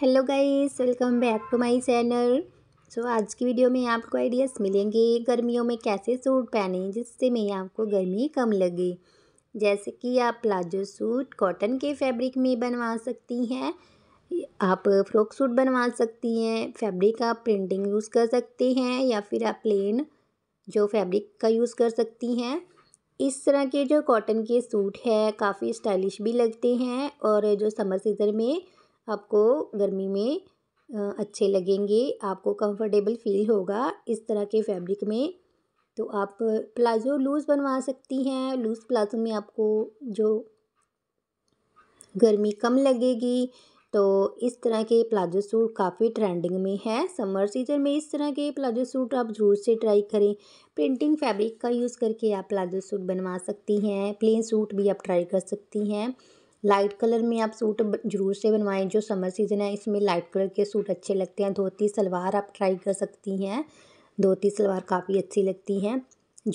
hello guys welcome back to my channel so आज की video में आपको आइडियाज़ मिलेंगे गर्मियों में कैसे सूट पहने जिससे में आपको गर्मी कम लगे जैसे कि आप प्लाजो सूट कॉटन के फैब्रिक में बनवा सकती हैं आप फ्रॉक सूट बनवा सकती हैं फैब्रिक आप प्रिंटिंग यूज़ कर सकते हैं या फिर आप प्लेन जो फैब्रिक का यूज़ कर सकती हैं इस तरह के जो कॉटन के सूट है काफ़ी स्टाइलिश भी लगते हैं और जो समर सीज़न में आपको गर्मी में अच्छे लगेंगे आपको कंफर्टेबल फील होगा इस तरह के फैब्रिक में तो आप प्लाज़ो लूज़ बनवा सकती हैं लूज़ प्लाज़ो में आपको जो गर्मी कम लगेगी तो इस तरह के प्लाजो सूट काफ़ी ट्रेंडिंग में है समर सीजन में इस तरह के प्लाजो सूट आप जरूर से ट्राई करें प्रिंटिंग फैब्रिक का यूज़ करके आप प्लाजो सूट बनवा सकती हैं प्लेन सूट भी आप ट्राई कर सकती हैं लाइट कलर में आप सूट जरूर से बनवाएं जो समर सीज़न है इसमें लाइट कलर के सूट अच्छे लगते हैं धोती सलवार आप ट्राई कर सकती हैं धोती सलवार काफ़ी अच्छी लगती हैं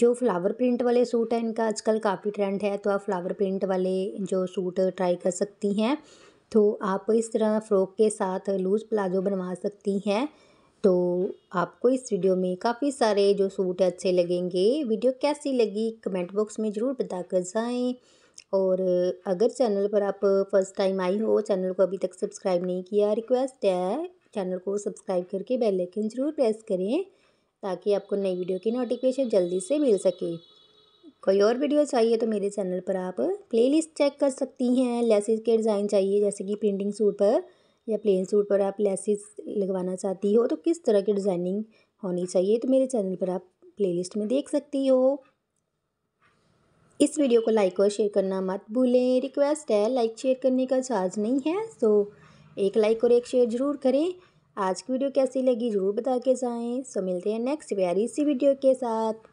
जो फ्लावर प्रिंट वाले सूट हैं इनका आजकल काफ़ी ट्रेंड है तो आप फ्लावर प्रिंट वाले जो सूट ट्राई कर सकती हैं तो आप इस तरह फ़्रॉक के साथ लूज़ प्लाजो बनवा सकती हैं तो आपको इस वीडियो में काफ़ी सारे जो सूट अच्छे लगेंगे वीडियो कैसी लगी कमेंट बॉक्स में ज़रूर बताकर जाएं और अगर चैनल पर आप फर्स्ट टाइम आई हो चैनल को अभी तक सब्सक्राइब नहीं किया रिक्वेस्ट है चैनल को सब्सक्राइब करके बेल आइकन ज़रूर प्रेस करें ताकि आपको नई वीडियो की नोटिफिकेशन जल्दी से मिल सके कोई और वीडियो चाहिए तो मेरे चैनल पर आप प्लेलिस्ट चेक कर सकती हैं लेसिस के डिज़ाइन चाहिए जैसे कि प्रिंटिंग सूट पर या प्लेन सूट पर आप लेसिस लगवाना चाहती हो तो किस तरह की डिज़ाइनिंग होनी चाहिए तो मेरे चैनल पर आप प्लेलिस्ट में देख सकती हो इस वीडियो को लाइक और शेयर करना मत भूलें रिक्वेस्ट है लाइक शेयर करने का चार्ज नहीं है तो एक लाइक और एक शेयर ज़रूर करें आज की वीडियो कैसी लगी ज़रूर बता के जाएँ सो मिलते हैं नेक्स्ट वेरी सी वीडियो के साथ